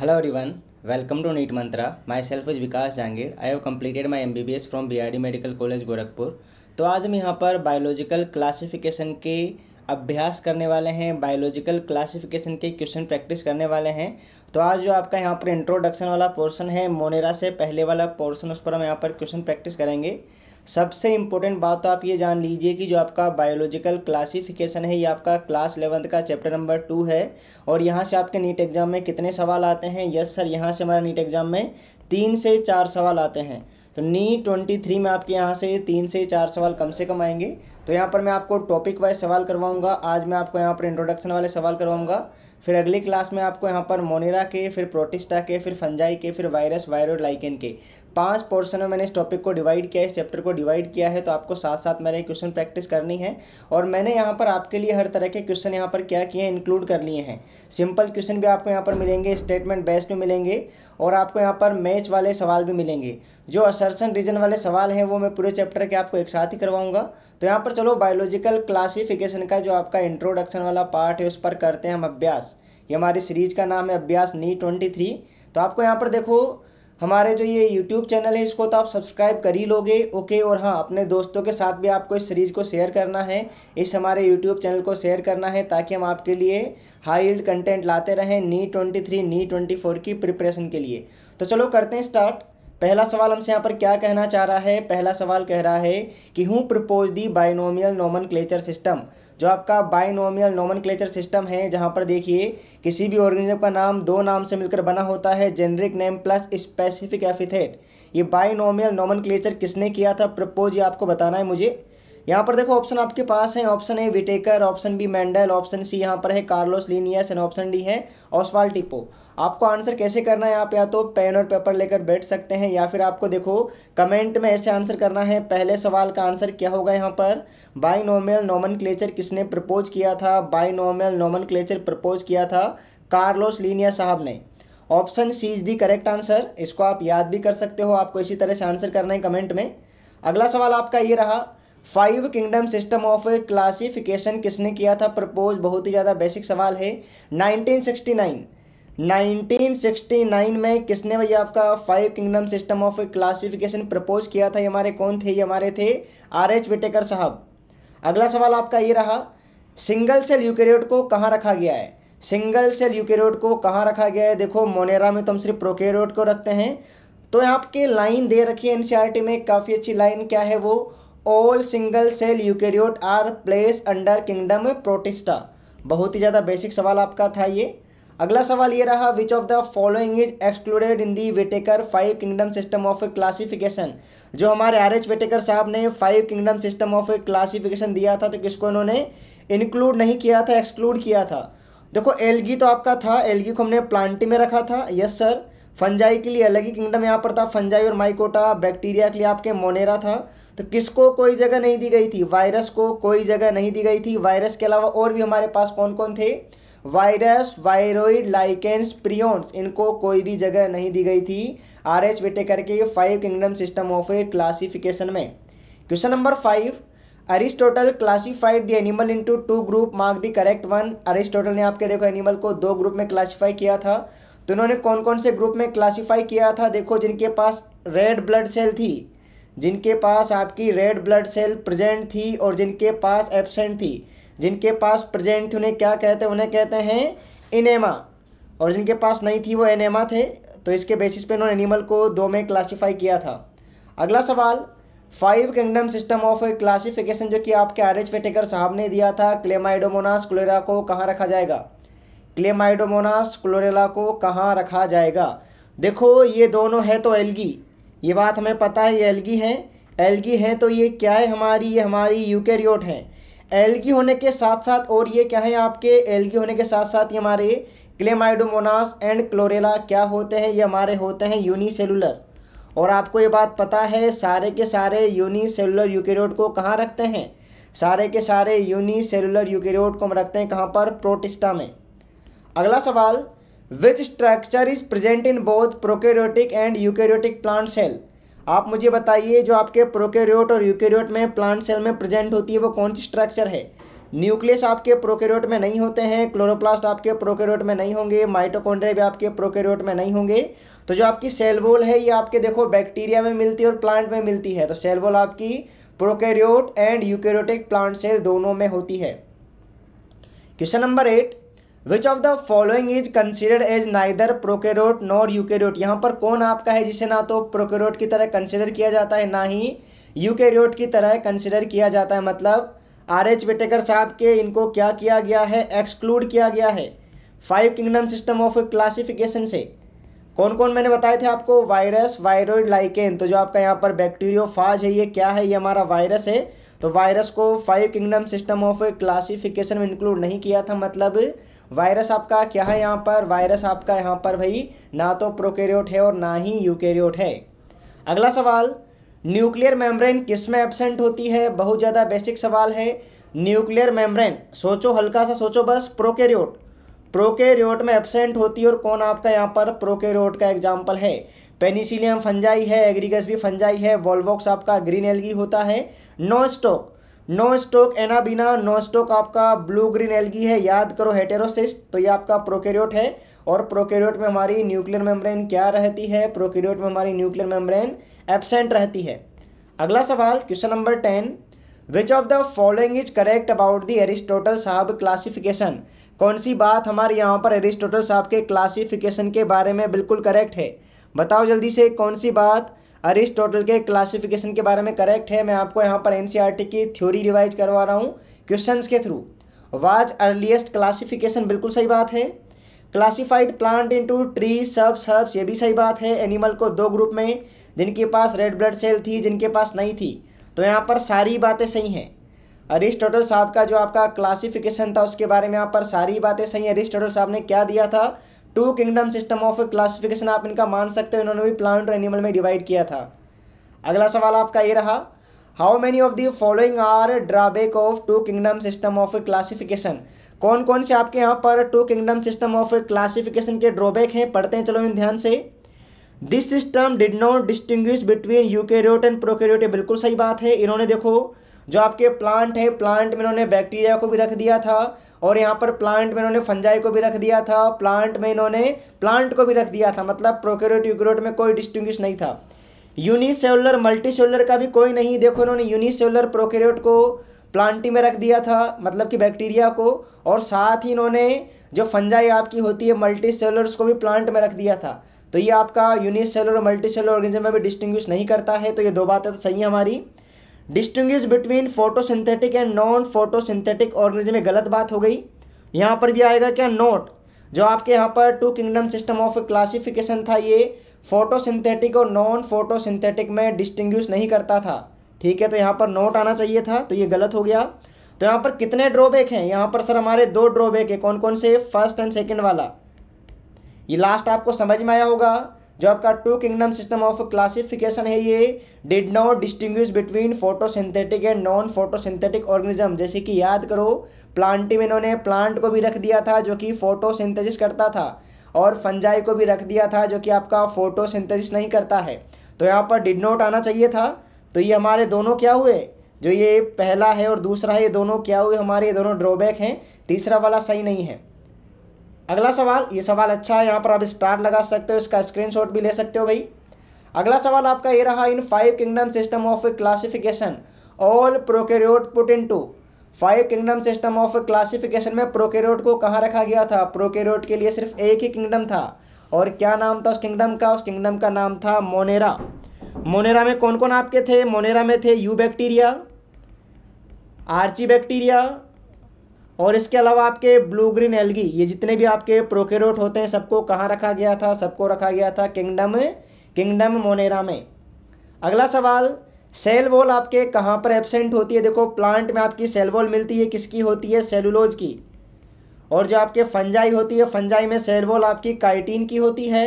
Hello everyone welcome to NEET Mantra myself is Vikas Jahangir I have completed my M B B S from B R D medical college Gorakhpur तो आज हम यहाँ पर biological classification के अभ्यास करने वाले हैं बायोलॉजिकल क्लासीफिकेशन के क्वेश्चन प्रैक्टिस करने वाले हैं तो आज जो आपका यहाँ पर इंट्रोडक्शन वाला पोर्शन है मोनेरा से पहले वाला पोर्शन उस पर हम यहाँ पर क्वेश्चन प्रैक्टिस करेंगे सबसे इम्पोर्टेंट बात तो आप ये जान लीजिए कि जो आपका बायोलॉजिकल क्लासिफिकेशन है ये आपका क्लास इलेवंथ का चैप्टर नंबर टू है और यहाँ से आपके नीट एग्ज़ाम में कितने सवाल आते हैं यस सर यहाँ से हमारा नीट एग्ज़ाम में तीन से चार सवाल आते हैं तो नी ट्वेंटी थ्री में आपके यहाँ से तीन से चार सवाल कम से कम आएंगे तो यहाँ पर मैं आपको टॉपिक वाइज सवाल करवाऊँगा आज मैं आपको यहाँ पर इंट्रोडक्शन वाले सवाल करवाऊँगा फिर अगली क्लास में आपको यहाँ पर मोनेरा के फिर प्रोटिस्टा के फिर फंजाई के फिर वायरस वायरोड लाइकेन के पांच पोर्शन में मैंने इस टॉपिक को डिवाइड किया है इस चैप्टर को डिवाइड किया है तो आपको साथ साथ मैंने क्वेश्चन प्रैक्टिस करनी है और मैंने यहाँ पर आपके लिए हर तरह के क्वेश्चन यहाँ पर क्या किए हैं इंक्लूड कर लिए हैं सिंपल क्वेश्चन भी आपको यहाँ पर मिलेंगे स्टेटमेंट बेस्ड भी मिलेंगे और आपको यहाँ पर मैच वाले सवाल भी मिलेंगे जो असर्सन रीजन वाले सवाल हैं वो मैं पूरे चैप्टर के आपको एक साथ ही करवाऊँगा तो यहाँ पर चलो बायोलॉजिकल क्लासिफिकेशन का जो आपका इंट्रोडक्शन वाला पार्ट है उस पर करते हैं हम अभ्यास ये हमारी सीरीज़ का नाम है अभ्यास नी ट्वेंटी थ्री तो आपको यहाँ पर देखो हमारे जो ये यूट्यूब चैनल है इसको तो आप सब्सक्राइब कर ही लोगे ओके और हाँ अपने दोस्तों के साथ भी आपको इस सीरीज़ को शेयर करना है इस हमारे यूट्यूब चैनल को शेयर करना है ताकि हम आपके लिए हाई ईल्ड कंटेंट लाते रहें NEET twenty three NEET twenty four की प्रिपरेशन के लिए तो चलो करते हैं स्टार्ट पहला सवाल हमसे यहाँ पर क्या कहना चाह रहा है पहला सवाल कह रहा है कि who propose the binomial nomen system जो आपका बाइनोमियल नॉमन सिस्टम है जहाँ पर देखिए किसी भी ऑर्गेनिज्म का नाम दो नाम से मिलकर बना होता है generic name plus specific epithet ये बाइनोमियल नॉमन किसने किया था प्रपोज ये आपको बताना है मुझे यहाँ पर देखो ऑप्शन आपके पास है option A Whittaker option B Mendel option C यहाँ पर है Carolus Linnaeus and option D है ऑसवाल टिपो आपको आंसर कैसे करना है आप या तो पेन और पेपर लेकर बैठ सकते हैं या फिर आपको देखो कमेंट में ऐसे आंसर करना है पहले सवाल का आंसर क्या होगा यहाँ पर बाई नॉमल नॉमन किसने प्रपोज किया था बाई नॉमल नॉमन प्रपोज किया था कार्लोस लीनिया साहब ने option C is the correct answer इसको आप याद भी कर सकते हो आपको इसी तरह से आंसर करना है कमेंट में अगला सवाल आपका ये रहा five kingdom system of classification किसने किया था प्रपोज बहुत ही ज़्यादा बेसिक सवाल है 1969 1969 में किसने भैया आपका five kingdom system of classification propose किया था ये हमारे कौन थे ये हमारे थे आर एच विटेकर साहब अगला सवाल आपका ये रहा सिंगल सेल यूकेरियोड को कहाँ रखा गया है सिंगल सेल यूकेरियोड को कहाँ रखा गया है देखो मोनेरा में तो हम सिर्फ प्रोकेरियोट को रखते हैं तो आपके लाइन दे रखी है एनसीईआरटी में काफ़ी अच्छी लाइन क्या है वो all single cell eukaryote are place under kingdom Protista बहुत ही ज़्यादा बेसिक सवाल आपका था ये अगला सवाल ये रहा which of the following is excluded in the Whittaker five kingdom system of classification जो हमारे आर एच वेटेकर साहब ने five kingdom system of classification दिया था तो किसको इन्होंने इंक्लूड नहीं किया था एक्सक्लूड किया था देखो एलगी तो आपका था एलगी को हमने प्लांटी में रखा था यस सर फंजाई के लिए अलग ही किंगडम यहाँ पर था फंजाई और माइकोटा बैक्टीरिया के लिए आपके मोनेरा था तो किसको कोई जगह नहीं दी गई थी वायरस को कोई जगह नहीं दी गई थी वायरस के अलावा और भी हमारे पास कौन कौन थे वायरस वायरोइड लाइकेंस प्रियोन्स इनको कोई भी जगह नहीं दी गई थी आर एच वेटेकर के five kingdom system of a classification में question number five Aristotle classified the animal into two group mark the correct one Aristotle ने आपके देखो एनिमल को दो ग्रुप में क्लासीफाई किया था तो उन्होंने कौन कौन से ग्रुप में क्लासीफाई किया था देखो जिनके पास रेड ब्लड सेल थी जिनके पास आपकी रेड ब्लड सेल प्रेजेंट थी और जिनके पास एबसेंट थी जिनके पास प्रेजेंट थी उन्हें क्या कहते हैं उन्हें कहते हैं इनेमा और जिनके पास नहीं थी वो एनेमा थे तो इसके बेसिस पे इन्होंने एनिमल को दो में क्लासीफाई किया था अगला सवाल five kingdom system of classification जो कि आपके आर एच फेटेकर साहब ने दिया था क्लेमाइडोमोनास क्लोरेला को कहाँ रखा जाएगा क्लेमाइडोमोनास क्लोरेला को कहाँ रखा जाएगा देखो ये दोनों है तो एल्गी ये बात हमें पता है ये एलगी हैं एलगी हैं तो ये क्या है हमारी ये हमारी यूकेरियोट हैं एलगी होने के साथ साथ और ये क्या है आपके एलगी होने के साथ साथ ये हमारे क्लेमाइडोमोनास एंड क्लोरेला क्या होते हैं ये हमारे होते हैं यूनिसेलुलर और आपको ये बात पता है सारे के सारे यूनिसेलुलर यूकेरियोट को कहाँ रखते हैं सारे के सारे यूनिसेलुलर यूकेरियोट को हम रखते हैं कहाँ पर प्रोटिस्टा में अगला सवाल which structure is present in both prokaryotic and eukaryotic plant cell आप मुझे बताइए जो आपके प्रोकेरियोट और यूकेरियोट में प्लांट सेल में प्रेजेंट होती है वो कौन सी स्ट्रक्चर है न्यूक्लियस आपके प्रोकेरियोट में नहीं होते हैं क्लोरोप्लास्ट आपके प्रोकेरियोट में नहीं होंगे माइटोकॉन्ड्रिया भी आपके प्रोकेरियोट में नहीं होंगे तो जो आपकी सेल वॉल है ये आपके देखो बैक्टीरिया में मिलती है और प्लांट में मिलती है तो सेल वॉल आपकी prokaryote and eukaryotic plant cell दोनों में होती है question number eight which of the following is considered as neither prokaryote nor eukaryote यहाँ पर कौन आपका है जिसे ना तो प्रोकेरोट की तरह कंसिडर किया जाता है ना ही यूकेरोट की तरह कंसिडर किया जाता है मतलब आर एच वेटेकर साहब के इनको क्या किया गया है एक्सक्लूड किया गया है five kingdom system of classification से कौन कौन मैंने बताए थे आपको वायरस वायरोइड लाइकेन तो जो आपका यहाँ पर बैक्टीरियो फाज है ये क्या है ये हमारा वायरस है तो वायरस को five kingdom system of classification में इंक्लूड नहीं किया था मतलब वायरस आपका क्या है यहाँ पर वायरस आपका यहाँ पर भाई ना तो प्रोकेरियोट है और ना ही यूकेरियोट है अगला सवाल न्यूक्लियर मेम्ब्रेन किस में एबसेंट होती है बहुत ज़्यादा बेसिक सवाल है न्यूक्लियर मेम्ब्रेन सोचो हल्का सा सोचो बस प्रोकेरियोट प्रोकेरियोट में एबसेंट होती है और कौन आपका यहाँ पर प्रोकेरियोट का एग्जाम्पल है पेनिसिलियम फंजाई है एग्रीगस भी फंजाई है वॉलवॉक्स आपका ग्रीन एलगी होता है Nostoc Nostoc Anabaena Nostoc आपका ब्लू ग्रीन एलगी है याद करो हेटेरोसिस्ट तो ये आपका प्रोकेरियोट है और प्रोकेरियोट में हमारी न्यूक्लियर मेम्ब्रेन क्या रहती है प्रोकेरियोट में हमारी न्यूक्लियर मेम्ब्रेन एबसेंट रहती है अगला सवाल question number ten which of the following is correct about the Aristotle साहब क्लासिफिकेशन कौन सी बात हमारे यहाँ पर एरिस्टोटल साहब के क्लासिफिकेशन के बारे में बिल्कुल करेक्ट है बताओ जल्दी से कौन सी बात अरिस्टोटल के क्लासिफिकेशन के बारे में करेक्ट है मैं आपको यहाँ पर एनसीईआरटी e की थ्योरी रिवाइज करवा रहा हूँ क्वेश्चंस के थ्रू वाज अर्लीस्ट क्लासिफिकेशन बिल्कुल सही बात है classified plant into tree shrubs ये भी सही बात है एनिमल को दो ग्रुप में जिनके पास रेड ब्लड सेल थी जिनके पास नहीं थी तो यहाँ पर सारी बातें सही हैं अरिस्टोटल साहब का जो आपका क्लासिफिकेशन था उसके बारे में यहाँ पर सारी बातें सही हैं अरिस्टोटल साहब ने क्या दिया था two kingdom system of classification आप इनका मान सकते हो इन्होंने भी प्लांट और एनिमल में डिवाइड किया था अगला सवाल आपका ये रहा how many of the following are drawback of two kingdom system of classification कौन कौन से आपके यहाँ पर two kingdom system of classification के ड्रॉबैक हैं पढ़ते हैं चलो इन ध्यान से this system did not distinguish between eukaryote and prokaryote बिल्कुल सही बात है इन्होंने देखो जो आपके प्लांट है प्लांट में इन्होंने बैक्टीरिया को भी रख दिया था और यहाँ पर प्लांट में इन्होंने फंजाई को भी रख दिया था प्लांट में इन्होंने प्लांट को भी रख दिया था मतलब प्रोक्योरेट यूक्रोट में कोई डिस्टिंग्विश नहीं था यूनिसेलुलर सेलर का भी कोई नहीं देखो इन्होंने यूनिसेलुलर प्रोक्योरेट को प्लांटी में रख दिया था मतलब कि बैक्टीरिया को और साथ ही इन्होंने जो फंजाई आपकी होती है मल्टी सेलर्स को भी प्लांट में रख दिया था तो ये आपका यूनिसेलर और मल्टी सेलर ऑर्गेनिज्म में भी डिस्टिंग्विश नहीं करता है तो ये दो बातें तो सही है हमारी distinguish between photosynthetic and non photosynthetic organism में गलत बात हो गई यहाँ पर भी आएगा क्या नोट जो आपके यहाँ पर two kingdom system of classification था ये फोटोसिंथेटिक और नॉन फोटोसिंथेटिक में डिस्टिंग्विश नहीं करता था ठीक है तो यहाँ पर नोट आना चाहिए था तो ये गलत हो गया तो यहाँ पर कितने ड्रॉबैक हैं यहाँ पर सर हमारे दो ड्रॉबैक है कौन कौन से फर्स्ट एंड सेकेंड वाला ये लास्ट आपको समझ में आया होगा जो आपका two kingdom system of classification है ये did not distinguish between photosynthetic and non photosynthetic organism जैसे कि याद करो प्लांट में इन्होंने प्लांट को भी रख दिया था जो कि फोटोसिंथेसिस करता था और फंजाई को भी रख दिया था जो कि आपका फोटोसिंथेसिस नहीं करता है तो यहाँ पर डिड नॉट आना चाहिए था तो ये हमारे दोनों क्या हुए जो ये पहला है और दूसरा है ये दोनों क्या हुए हमारे ये दोनों ड्रॉबैक हैं तीसरा वाला सही नहीं है अगला सवाल ये सवाल अच्छा है यहाँ पर आप स्टार लगा सकते हो इसका स्क्रीनशॉट भी ले सकते हो भाई अगला सवाल आपका ये रहा in five kingdom system of classification all prokaryote put into five kingdom system of classification में प्रोकेरियोट को कहाँ रखा गया था प्रोकेरियोट के लिए सिर्फ एक ही किंगडम था और क्या नाम था उस किंगडम का उस किंगडम का नाम था मोनेरा मोनेरा में कौन कौन आपके थे मोनेरा में थे यू बैक्टीरिया आर्ची बैक्टीरिया और इसके अलावा आपके ब्लू ग्रीन एलगी ये जितने भी आपके प्रोकेरोट होते हैं सबको कहाँ रखा गया था सबको रखा गया था किंगडम किंगडम मोनेरा में अगला सवाल सेल वॉल आपके कहाँ पर एबसेंट होती है देखो प्लांट में आपकी सेल वॉल मिलती है किसकी होती है सेलुलोज की और जो आपके फंजाई होती है फंजाई में सेल वॉल आपकी काइटीन की होती है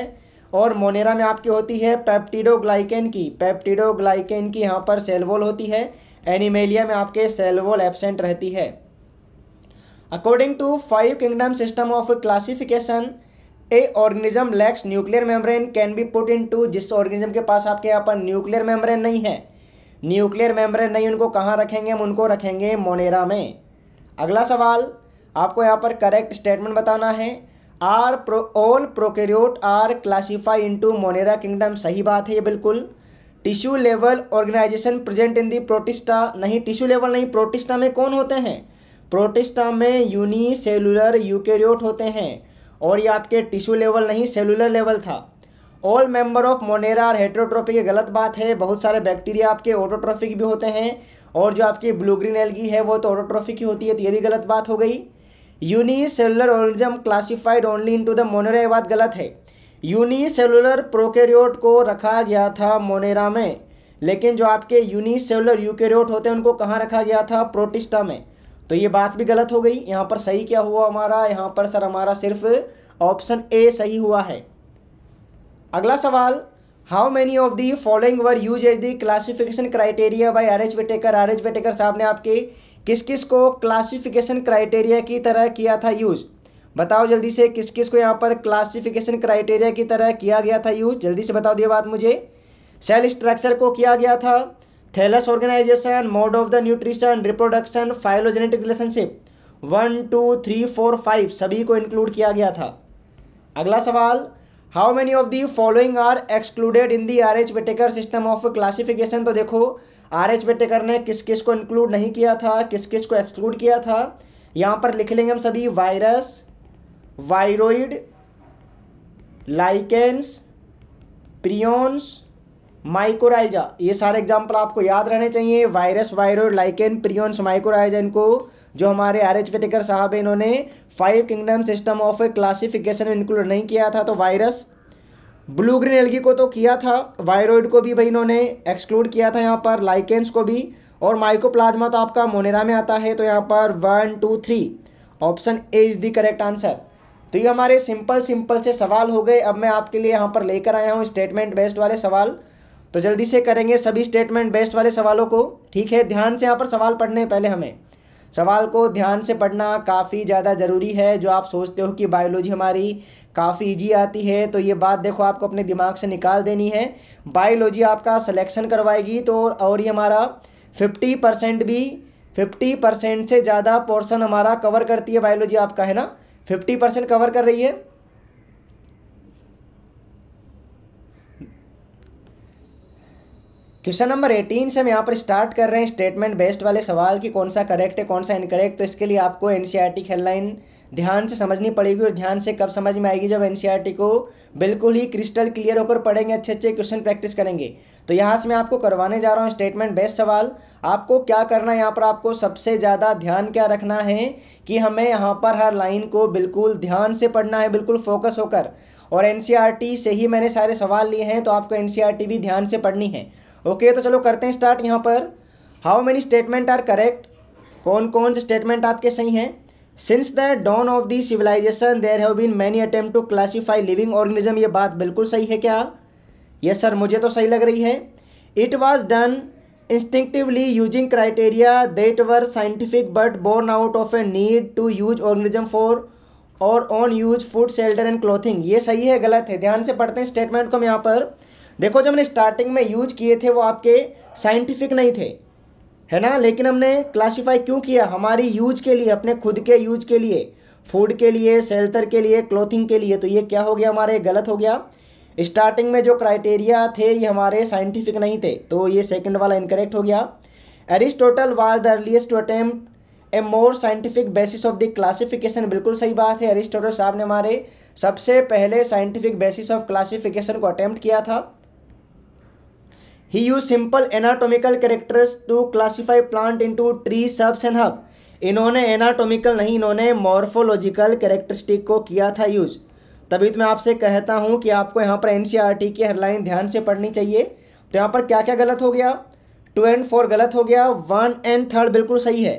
और मोनेरा में आपकी होती है पेप्टिडोग्लाइकेन की पेप्टिडोग्लाइकेन की यहाँ पर सेल वॉल होती है एनिमेलिया में आपके सेल वॉल एबसेंट रहती है According to five kingdom system of classification, a organism lacks nuclear membrane can be put into जिस ऑर्गेनिज्म के पास आपके यहाँ पर न्यूक्लियर मेम्ब्रेन नहीं है न्यूक्लियर मेम्ब्रेन नहीं उनको कहाँ रखेंगे हम उनको रखेंगे मोनेरा में अगला सवाल आपको यहाँ पर करेक्ट स्टेटमेंट बताना है are pro all prokaryote are classify into Monera kingdom सही बात है ये बिल्कुल tissue level organisation present in the Protista नहीं टिश्यू लेवल नहीं प्रोटिस्टा में कौन होते हैं प्रोटिस्टा में यूनिसेलुलर यूकेरियोट होते हैं और ये आपके टिश्यू लेवल नहीं सेलुलर लेवल था ऑल मेंबर ऑफ मोनेरा और हेट्रोट्रॉफिक ये गलत बात है बहुत सारे बैक्टीरिया आपके ऑटोट्रॉफिक भी होते हैं और जो आपकी ब्लू ग्रीन एलगी है वो तो ऑटोट्रॉफिक ही होती है तो ये भी गलत बात हो गई unicellular organism classified only into the Monera ये बात गलत है यूनिसेलुलर प्रोकेरियोट को रखा गया था मोनेरा में लेकिन जो आपके यूनिसेलुलर यूकेरियोट होते हैं उनको कहाँ रखा गया था प्रोटिस्टा में तो ये बात भी गलत हो गई यहाँ पर सही क्या हुआ हमारा यहाँ पर सर हमारा सिर्फ ऑप्शन ए सही हुआ है अगला सवाल how many of the following were use as the classification criteria by R H Whittaker R H Whittaker साहब ने आपके किस किस को क्लासिफिकेशन क्राइटेरिया की तरह किया था यूज़ बताओ जल्दी से किस किस को यहाँ पर क्लासिफिकेशन क्राइटेरिया की तरह किया गया था यूज जल्दी से बताओ दिए बात मुझे सेल स्ट्रक्चर को किया गया था thallus organisation mode of the nutrition reproduction phylogenetic relationship one two three four five सभी को इंक्लूड किया गया था अगला सवाल how many of the following are excluded in the R H Whittaker system of classification तो देखो आर एच वेटेकर ने किस किस को इंक्लूड नहीं किया था किस किस को एक्सक्लूड किया था यहाँ पर लिख लेंगे हम सभी virus viroid lichens prions mycorrhiza ये सारे एग्जाम्पल आपको याद रहने चाहिए virus viro lichen prions mycorrhiza इनको जो हमारे आर एच पेटेकर साहब हैं इन्होंने five kingdom system of classification में इंक्लूड नहीं किया था तो वायरस ब्लू ग्रीन एलगी को तो किया था वायरोइड को भी भाई इन्होंने एक्सक्लूड किया था यहाँ पर लाइकेंस को भी और माइकोप्लाज्मा तो आपका मोनेरा में आता है तो यहाँ पर one two three option A is the correct answer तो ये हमारे सिंपल सिंपल से सवाल हो गए अब मैं आपके लिए यहाँ पर लेकर आया हूँ स्टेटमेंट बेस्ड वाले सवाल तो जल्दी से करेंगे सभी स्टेटमेंट बेस्ट वाले सवालों को ठीक है ध्यान से यहाँ पर सवाल पढ़ने हैं पहले हमें सवाल को ध्यान से पढ़ना काफ़ी ज़्यादा ज़रूरी है जो आप सोचते हो कि बायोलॉजी हमारी काफ़ी ईजी आती है तो ये बात देखो आपको अपने दिमाग से निकाल देनी है बायोलॉजी आपका सिलेक्शन करवाएगी तो और ये हमारा फिफ्टी परसेंट भी फिफ्टी परसेंट से ज़्यादा पोर्सन हमारा कवर करती है बायोलॉजी आपका है ना फिफ्टी परसेंट कवर कर रही है क्वेश्चन नंबर 18 से हम यहाँ पर स्टार्ट कर रहे हैं स्टेटमेंट बेस्ड वाले सवाल कि कौन सा करेक्ट है कौन सा इनकरेक्ट तो इसके लिए आपको एन सी हेडलाइन ध्यान से समझनी पड़ेगी और ध्यान से कब समझ में आएगी जब एन को बिल्कुल ही क्रिस्टल क्लियर होकर पढ़ेंगे अच्छे अच्छे क्वेश्चन प्रैक्टिस करेंगे तो यहाँ से मैं आपको करवाने जा रहा हूँ स्टेटमेंट बेस्ड सवाल आपको क्या करना है यहाँ पर आपको सबसे ज़्यादा ध्यान क्या रखना है कि हमें यहाँ पर हर लाइन को बिल्कुल ध्यान से पढ़ना है बिल्कुल फोकस होकर और एन से ही मैंने सारे सवाल लिए हैं तो आपको एन भी ध्यान से पढ़नी है ओके तो चलो करते हैं स्टार्ट यहाँ पर how many statement are correct कौन कौन से स्टेटमेंट आपके सही हैं since the dawn of the civilization there have been many attempt to classify living organism ये बात बिल्कुल सही है क्या यस सर मुझे तो सही लग रही है it was done instinctively using criteria that were scientific but born out of a need to use organism for our own use food shelter and clothing ये सही है गलत है ध्यान से पढ़ते हैं स्टेटमेंट को हम यहाँ पर देखो जो हमने स्टार्टिंग में यूज किए थे वो आपके साइंटिफिक नहीं थे है ना लेकिन हमने क्लासीफाई क्यों किया हमारी यूज के लिए अपने खुद के यूज के लिए फूड के लिए शेल्टर के लिए क्लोथिंग के लिए तो ये क्या हो गया हमारे गलत हो गया स्टार्टिंग में जो क्राइटेरिया थे ये हमारे साइंटिफिक नहीं थे तो ये सेकंड वाला इनकरेक्ट हो गया Aristotle was the earliest to attempt a more scientific basis of the classification बिल्कुल सही बात है एरिस्टोटल साहब ने हमारे सबसे पहले साइंटिफिक बेसिस ऑफ क्लासिफिकेशन को अटैम्प्ट किया था He used simple anatomical characters to classify plant into tree, shrubs and herb. इन्होंने एनाटोमिकल नहीं इन्होंने मॉर्फोलॉजिकल कैरेक्टरिस्टिक को किया था यूज तभी तो मैं आपसे कहता हूँ कि आपको यहाँ पर एन e की हेडलाइन ध्यान से पढ़नी चाहिए तो यहाँ पर क्या क्या गलत हो गया टू एंड फोर गलत हो गया वन एंड थर्ड बिल्कुल सही है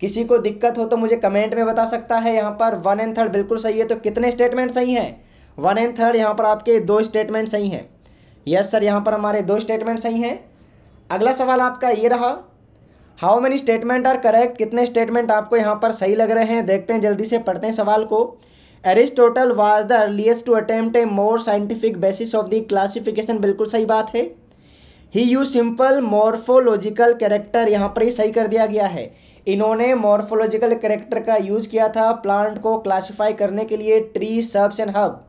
किसी को दिक्कत हो तो मुझे कमेंट में बता सकता है यहाँ पर वन एंड थर्ड बिल्कुल सही है तो कितने स्टेटमेंट सही हैं वन एंड थर्ड यहाँ पर आपके दो स्टेटमेंट सही हैं यस सर यहाँ पर हमारे दो स्टेटमेंट सही हैं अगला सवाल आपका ये रहा how many statement are correct कितने स्टेटमेंट आपको यहाँ पर सही लग रहे हैं देखते हैं जल्दी से पढ़ते हैं सवाल को Aristotle was the earliest to attempt a more scientific basis of the classification बिल्कुल सही बात है ही यू सिंपल मॉर्फोलॉजिकल कैरेक्टर यहाँ पर ही सही कर दिया गया है इन्होंने मॉर्फोलॉजिकल कैरेक्टर का यूज किया था प्लांट को क्लासीफाई करने के लिए ट्री सब्स एंड हब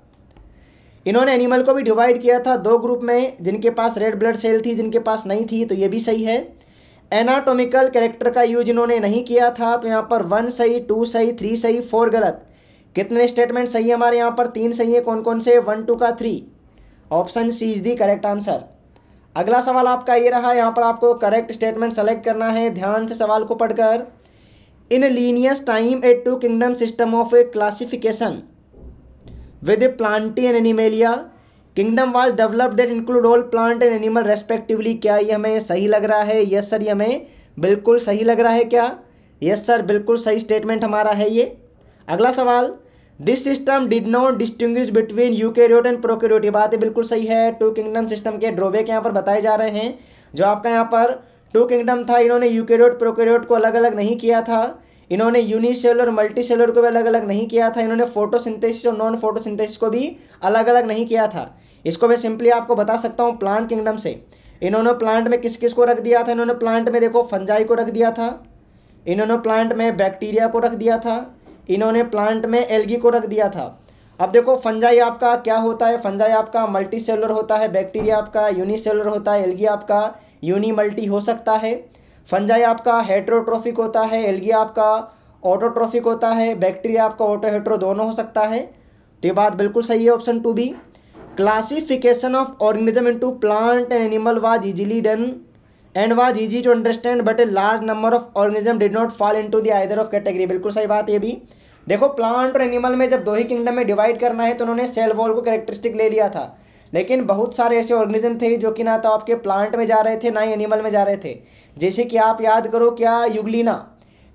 इन्होंने एनिमल को भी डिवाइड किया था दो ग्रुप में जिनके पास रेड ब्लड सेल थी जिनके पास नहीं थी तो ये भी सही है एनाटोमिकल कैरेक्टर का यूज इन्होंने नहीं किया था तो यहाँ पर वन सही टू सही थ्री सही फोर गलत कितने स्टेटमेंट सही है हमारे यहाँ पर तीन सही है कौन कौन से वन टू का three option C is the correct answer अगला सवाल आपका ये रहा यहाँ पर आपको करेक्ट स्टेटमेंट सेलेक्ट करना है ध्यान से सवाल को पढ़कर in Linnaeus time a two kingdom system of classification with Plantae plantae and animalia kingdom was develop that include all plant and animal respectively क्या ये हमें सही लग रहा है यस सर ये हमें बिल्कुल सही लग रहा है क्या यस सर बिल्कुल सही स्टेटमेंट हमारा है ये अगला सवाल this system did not distinguish between eukaryote and prokaryote ये बात बिल्कुल सही है टू किंगडम सिस्टम के ड्रॉबैक यहाँ पर बताए जा रहे हैं जो आपका यहाँ पर टू किंगडम था इन्होंने यूकेरियोट प्रोकेरियोट को अलग अलग नहीं किया था इन्होंने यूनिसेलर सेलर को भी अलग अलग नहीं किया था इन्होंने फोटोसिंथेसिस और नॉन फोटोसिंथेसिस को भी अलग अलग नहीं किया था इसको मैं सिंपली आपको बता सकता हूँ प्लांट किंगडम से इन्होंने प्लांट में किस किस को रख दिया था इन्होंने प्लांट में देखो फंजाई को रख दिया था इन्होंने प्लांट में बैक्टीरिया को रख दिया था इन्होंने प्लांट में एल्गी को रख दिया था अब देखो फंजाई आपका क्या होता है फंजाई आपका मल्टी होता है बैक्टीरिया आपका यूनिसेलर होता है एल्गी आपका यूनी मल्टी हो सकता है फंजाई आपका हेट्रोट्रोफिक होता है एलगी आपका ऑटोट्रोफिक होता है बैक्टीरिया आपका ऑटो हेट्रो दोनों हो सकता है तो ये बात बिल्कुल सही है option two B classification of organism into plant and animal was easily done and was easy to understand but a large number of organism did not fall into the either of category बिल्कुल सही बात ये भी देखो plant और animal में जब दो ही किंगडम में डिवाइड करना है तो उन्होंने सेल वॉल को कैरेक्टरिस्टिक ले लिया था लेकिन बहुत सारे ऐसे ऑर्गेनिज्म थे जो कि ना तो आपके प्लांट में जा रहे थे ना ही एनिमल में जा रहे थे जैसे कि आप याद करो क्या युगलिना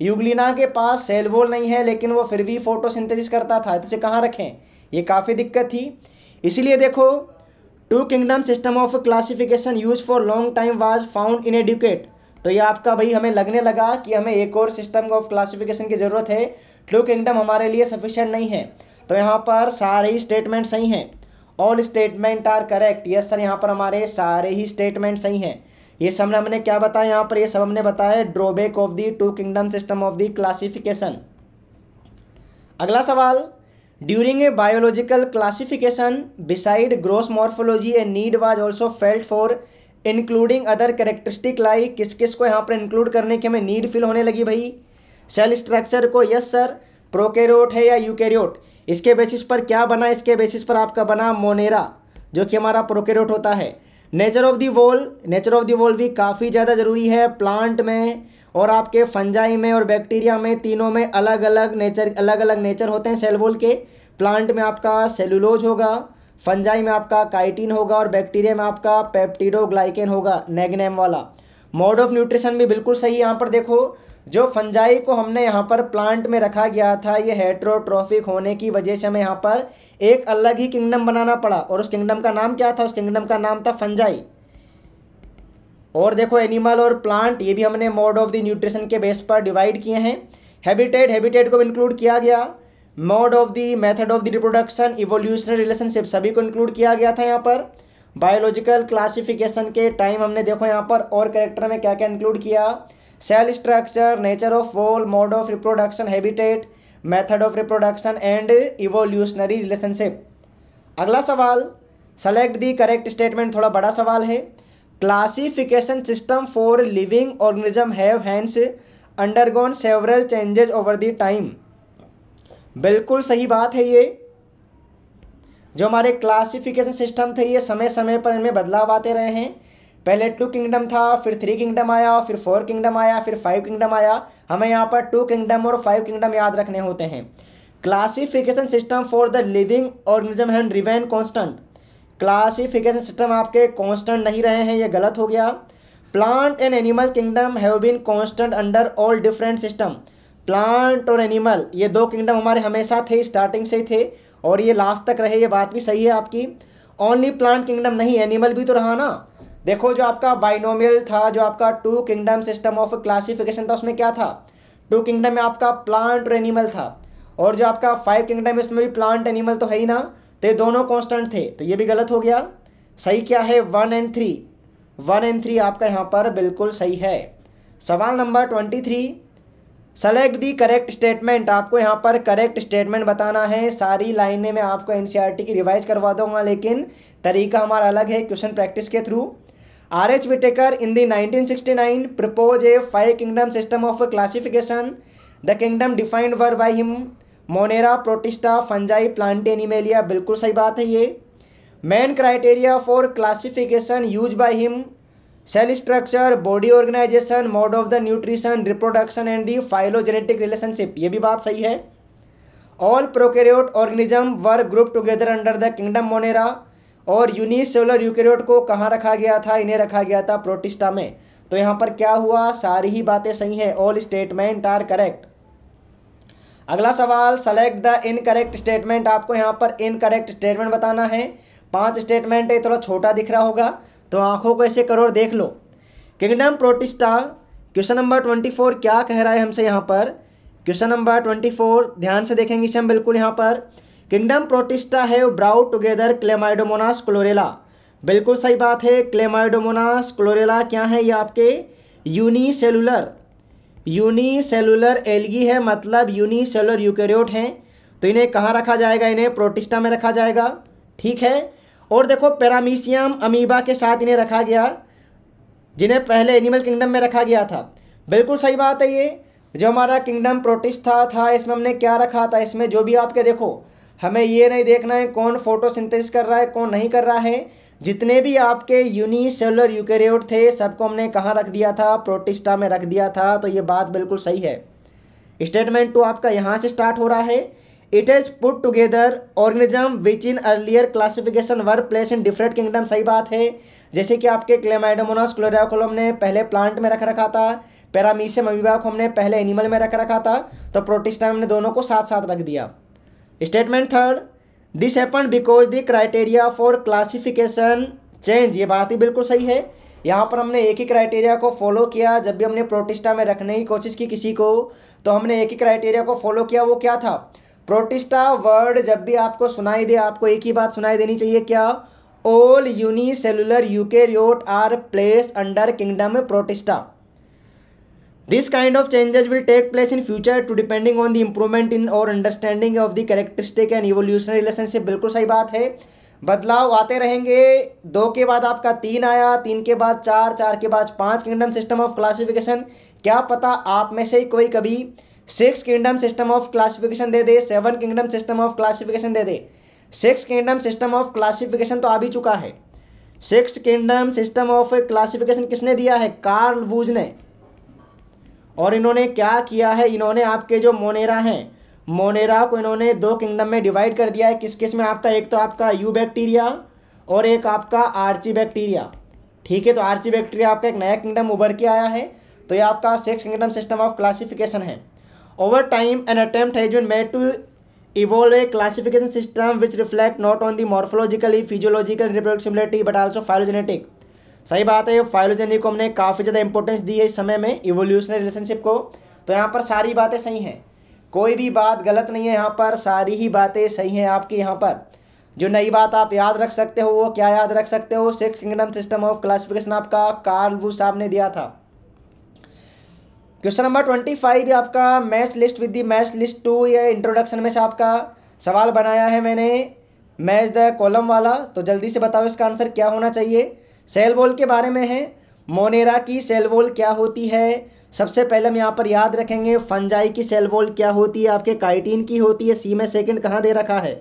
युगलिना के पास सेल वॉल नहीं है लेकिन वो फिर भी फोटोसिंथेसिस करता था तो इसे कहाँ रखें ये काफ़ी दिक्कत थी इसलिए देखो two kingdom system of classification use for long time was found inadequate तो ये आपका भाई हमें लगने लगा कि हमें एक और सिस्टम ऑफ क्लासिफिकेशन की ज़रूरत है टू किंगडम हमारे लिए सफिशेंट नहीं है तो यहाँ पर सारे स्टेटमेंट सही हैं all statement are correct yes sir यहाँ पर हमारे सारे ही स्टेटमेंट सही हैं ये सब ने हमने क्या बताया यहाँ पर ये सब हमने बताया drawback of the two kingdom system of the classification अगला सवाल during a biological classification beside gross morphology a need was also felt for including other characteristic like किस किस को यहाँ पर इंक्लूड करने की हमें नीड फील होने लगी भाई सेल स्ट्रक्चर को यस सर प्रोकेरोट है या यूकेरियोट इसके बेसिस पर क्या बना इसके बेसिस पर आपका बना मोनेरा जो कि हमारा प्रोकेरोट होता है nature of the wall nature of the wall भी काफ़ी ज़्यादा ज़रूरी है प्लांट में और आपके फंजाई में और बैक्टीरिया में तीनों में अलग अलग नेचर अलग अलग नेचर होते हैं सेल वॉल के प्लांट में आपका सेलुलोज होगा फंजाई में आपका काइटिन होगा और बैक्टीरिया में आपका पेप्टिडोग्लाइकेन होगा नेगनेम वाला मोड ऑफ न्यूट्रिशन भी बिल्कुल सही यहाँ पर देखो जो फंजाई को हमने यहाँ पर प्लांट में रखा गया था ये हेट्रोट्रॉफिक होने की वजह से हमें यहाँ पर एक अलग ही किंगडम बनाना पड़ा और उस किंगडम का नाम क्या था उस किंगडम का नाम था फंजाई और देखो एनिमल और प्लांट ये भी हमने मोड ऑफ द न्यूट्रिशन के बेस पर डिवाइड किए हैं हैबिटेट हैबिटेट को इंक्लूड किया गया mode of the method of the reproduction evolutionary relationship सभी को इंक्लूड किया गया था यहाँ पर बायोलॉजिकल क्लासिफिकेशन के टाइम हमने देखो यहाँ पर और करेक्टर में क्या क्या इंक्लूड किया cell structure nature of wall mode of reproduction habitat method of reproduction and evolutionary relationship अगला सवाल सेलेक्ट दी करेक्ट स्टेटमेंट थोड़ा बड़ा सवाल है classification system for living organism have has undergone several changes over the time बिल्कुल सही बात है ये जो हमारे क्लासिफिकेशन सिस्टम थे ये समय समय पर इनमें बदलाव आते रहे हैं पहले टू किंगडम था फिर थ्री किंगडम आया फिर फोर किंगडम आया फिर फाइव किंगडम आया हमें यहाँ पर टू किंगडम और फाइव किंगडम याद रखने होते हैं classification system for the living organism have remained constant classification system आपके कॉन्स्टेंट नहीं रहे हैं ये गलत हो गया plant and animal kingdom have been constant under all different system plant और एनिमल ये दो किंगडम हमारे हमेशा थे स्टार्टिंग से ही थे और ये लास्ट तक रहे ये बात भी सही है आपकी ओनली प्लांट किंगडम नहीं एनिमल भी तो रहा ना देखो जो आपका बाइनोमियल था जो आपका two kingdom system of classification था उसमें क्या था टू किंगडम में आपका प्लांट और एनिमल था और जो आपका फाइव किंगडम इसमें भी प्लांट एनिमल तो है ही ना तो ये दोनों कॉन्स्टेंट थे तो ये भी गलत हो गया सही क्या है one and three one and three आपका यहाँ पर बिल्कुल सही है सवाल number twenty three select the correct statement आपको यहाँ पर करेक्ट स्टेटमेंट बताना है सारी लाइनें मैं आपको एन e की रिवाइज करवा दूंगा लेकिन तरीका हमारा अलग है क्वेश्चन प्रैक्टिस के through R. H. Whitaker in sixty 1969 propose a five kingdom system of classification the kingdom defined were by him Monera Protista Fungi plant Animalia बिल्कुल सही बात है ये main criteria for classification use by him cell structure body organization mode of the nutrition reproduction and the phylogenetic relationship ये भी बात सही है all prokaryote organism were group together under the kingdom Monera और यूनिसेलर यूकेरियोट को कहाँ रखा गया था इन्हें रखा गया था प्रोटिस्टा में तो यहाँ पर क्या हुआ सारी ही बातें सही हैं ऑल स्टेटमेंट आर करेक्ट अगला सवाल सेलेक्ट द इनकरेक्ट स्टेटमेंट आपको यहाँ पर इनकरेक्ट स्टेटमेंट बताना है पांच स्टेटमेंट है थोड़ा छोटा दिख रहा होगा तो आंखों को ऐसे करो देख लो kingdom Protista question number twenty four क्या कह रहा है हमसे यहाँ पर क्वेश्चन नंबर ट्वेंटी फोर ध्यान से देखेंगे इसे हम बिल्कुल यहाँ पर किंगडम प्रोटिस्टा है ब्राउ टुगेदर क्लेमाइडोमोनास क्लोरेला बिल्कुल सही बात है क्लेमाइडोमोनास क्लोरेला क्या है ये आपके यूनिसेलुलर यूनिसेलुलर एलगी है मतलब यूनिसेलुलर यूकेरियोट हैं तो इन्हें कहाँ रखा जाएगा इन्हें प्रोटिस्टा में रखा जाएगा ठीक है और देखो पैरामीशियम अमीबा के साथ इन्हें रखा गया जिन्हें पहले एनिमल किंगडम में रखा गया था बिल्कुल सही बात है ये जो हमारा किंगडम प्रोटिस्टा था इसमें हमने क्या रखा था इसमें जो भी आपके देखो हमें ये नहीं देखना है कौन फोटोसिंथेसिस कर रहा है कौन नहीं कर रहा है जितने भी आपके यूनिसेलर यूकेरियोट थे सबको हमने कहाँ रख दिया था प्रोटिस्टा में रख दिया था तो ये बात बिल्कुल सही है स्टेटमेंट टू आपका यहाँ से स्टार्ट हो रहा है it is put together organism which in earlier classification were place in different kingdom सही बात है जैसे कि आपके क्लेमाइडोमोनास क्लोरियाकोलम ने पहले प्लांट में रख रखा था पैरामीसियम अमीबा को हमने पहले एनिमल में रख रखा था तो प्रोटिस्टा हमने दोनों को साथ साथ रख दिया statement third this happen because the criteria for classification change ये बात ही बिल्कुल सही है यहाँ पर हमने एक ही क्राइटेरिया को फॉलो किया जब भी हमने प्रोटिस्टा में रखने की कोशिश की किसी को तो हमने एक ही क्राइटेरिया को फॉलो किया वो क्या था प्रोटिस्टा वर्ड जब भी आपको सुनाई दे आपको एक ही बात सुनाई देनी चाहिए क्या all unicellular eukaryote are place under kingdom Protista This kind of changes will take place in future to depending on the improvement in और understanding of the characteristic and evolutionary relationship बिल्कुल सही बात है बदलाव आते रहेंगे दो के बाद आपका तीन आया तीन के बाद चार चार के बाद पाँच किंगडम सिस्टम ऑफ क्लासिफिकेशन क्या पता आप में से ही कोई कभी six kingdom system of classification दे दे seven kingdom system of classification दे दे six kingdom system of classification तो आ भी चुका है six kingdom system of classification किसने दिया है कार्ल वूज ने और इन्होंने क्या किया है इन्होंने आपके जो मोनेरा हैं मोनेरा को इन्होंने दो किंगडम में डिवाइड कर दिया है किस किस में आपका एक तो आपका यू बैक्टीरिया और एक आपका आर्ची बैक्टीरिया ठीक है तो आर्ची बैक्टीरिया आपका एक नया किंगडम उभर के आया है तो ये आपका six kingdom system of classification है over time an attempt has been made to a classification system which reflect not on only morphologically physiological reproducibility but also phylogenetic सही बात है फाइलोजेनी को हमने काफ़ी ज़्यादा इंपॉर्टेंस दी है इस समय में इवोल्यूशनरी रिलेशनशिप को तो यहाँ पर सारी बातें सही हैं कोई भी बात गलत नहीं है यहाँ पर सारी ही बातें सही हैं आपकी यहाँ पर जो नई बात आप याद रख सकते हो वो क्या याद रख सकते हो six kingdom system of classification आपका कार्ल वू साहब ने दिया था क्वेश्चन नंबर ट्वेंटी फाइव आपका match list with the match list two ये इंट्रोडक्शन में से आपका सवाल बनाया है मैंने मैच द कॉलम वाला तो जल्दी से बताओ इसका आंसर क्या होना चाहिए सेल वॉल के बारे में है मोनेरा की सेल वॉल क्या होती है सबसे पहले हम यहाँ पर याद रखेंगे फंजाई की सेल वॉल क्या होती है आपके काइटीन की होती है सी में सेकेंड कहाँ दे रखा है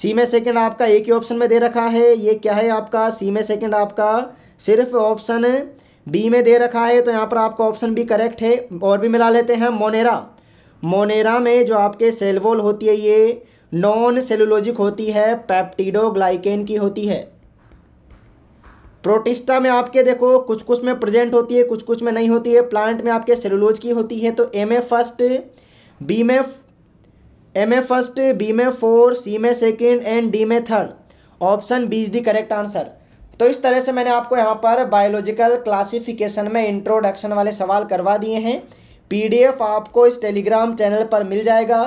सी में सेकेंड आपका एक ही ऑप्शन में दे रखा है ये क्या है आपका सी में सेकेंड आपका सिर्फ ऑप्शन बी में दे रखा है तो यहाँ पर आपका ऑप्शन बी करेक्ट है और भी मिला लेते हैं मोनेरा मोनेरा में जो आपके सेल होती है ये नॉन सेलुलोजिक होती है पैप्टिडोग्लाइकेन की होती है प्रोटिस्टा में आपके देखो कुछ कुछ में प्रेजेंट होती है कुछ कुछ में नहीं होती है प्लांट में आपके सेलुलोज की होती है तो एम ए फर्स्ट बी में एम ए फर्स्ट बी में फोर सी में सेकेंड एंड डी में third option B is the correct answer तो इस तरह से मैंने आपको यहाँ पर बायोलॉजिकल क्लासिफिकेशन में इंट्रोडक्शन वाले सवाल करवा दिए हैं पीडीएफ आपको इस टेलीग्राम चैनल पर मिल जाएगा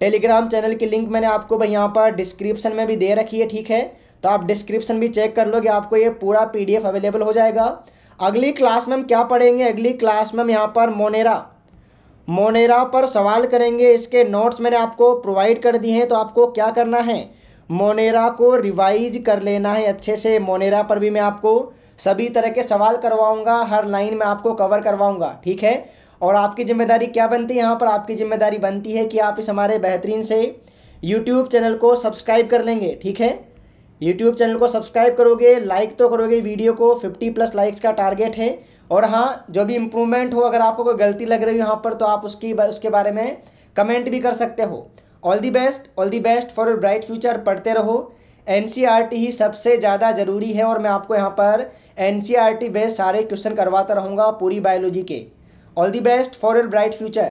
टेलीग्राम चैनल की लिंक मैंने आपको भाई यहाँ पर डिस्क्रिप्शन में भी दे रखी है ठीक है तो आप डिस्क्रिप्शन भी चेक कर लोगे आपको ये पूरा पीडीएफ अवेलेबल हो जाएगा अगली क्लास में हम क्या पढ़ेंगे अगली क्लास में हम यहाँ पर मोनेरा मोनेरा पर सवाल करेंगे इसके नोट्स मैंने आपको प्रोवाइड कर दिए हैं तो आपको क्या करना है मोनेरा को रिवाइज कर लेना है अच्छे से मोनेरा पर भी मैं आपको सभी तरह के सवाल करवाऊंगा हर लाइन में आपको कवर करवाऊंगा ठीक है और आपकी जिम्मेदारी क्या बनती है यहाँ पर आपकी जिम्मेदारी बनती है कि आप इस हमारे बेहतरीन से यूट्यूब चैनल को सब्सक्राइब कर लेंगे ठीक है यूट्यूब चैनल को सब्सक्राइब करोगे लाइक तो करोगे वीडियो को फिफ्टी प्लस लाइक्स का टारगेट है और हाँ जो भी इम्प्रूवमेंट हो अगर आपको कोई गलती लग रही हो यहाँ पर तो आप उसकी उसके बारे में कमेंट भी कर सकते हो all the best all the best for your bright future पढ़ते रहो एन e ही सबसे ज़्यादा ज़रूरी है और मैं आपको यहाँ पर एन बेस्ड e सारे क्वेश्चन करवाता रहूँगा पूरी बायोलॉजी के all the best for your bright future